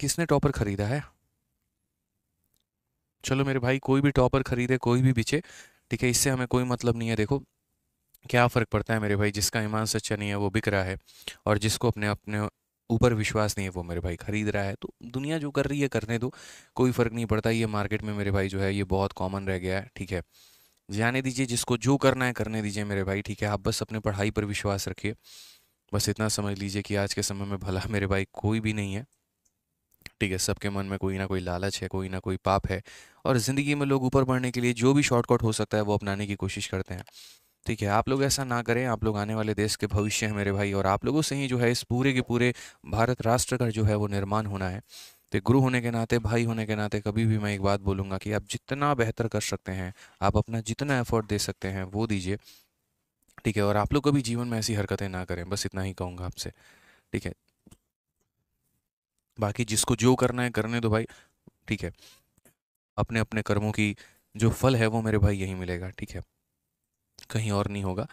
किसने टॉपर खरीदा है चलो मेरे भाई कोई भी टॉपर खरीदे कोई भी बिचे ठीक है इससे हमें कोई मतलब नहीं है देखो क्या फ़र्क पड़ता है मेरे भाई जिसका ईमान सच्चा नहीं है वो बिक रहा है और जिसको अपने अपने ऊपर विश्वास नहीं है वो मेरे भाई ख़रीद रहा है तो दुनिया जो कर रही है करने दो कोई फ़र्क नहीं पड़ता ये मार्केट में मेरे भाई जो है ये बहुत कॉमन रह गया है ठीक है जाने दीजिए जिसको जो करना है करने दीजिए मेरे भाई ठीक है आप बस अपने पढ़ाई पर विश्वास रखिए बस इतना समझ लीजिए कि आज के समय में भला मेरे भाई कोई भी नहीं है ठीक है सबके मन में कोई ना कोई लालच है कोई ना कोई पाप है और ज़िंदगी में लोग ऊपर बढ़ने के लिए जो भी शॉर्टकट हो सकता है वो अपनाने की कोशिश करते हैं ठीक है आप लोग ऐसा ना करें आप लोग आने वाले देश के भविष्य हैं मेरे भाई और आप लोगों से ही जो है इस पूरे के पूरे भारत राष्ट्र का जो है वो निर्माण होना है तो गुरु होने के नाते भाई होने के नाते कभी भी मैं एक बात बोलूँगा कि आप जितना बेहतर कर सकते हैं आप अपना जितना एफर्ट दे सकते हैं वो दीजिए ठीक है और आप लोग कभी जीवन में ऐसी हरकतें ना करें बस इतना ही कहूँगा आपसे ठीक है बाकी जिसको जो करना है करने दो भाई ठीक है अपने अपने कर्मों की जो फल है वो मेरे भाई यही मिलेगा ठीक है कहीं और नहीं होगा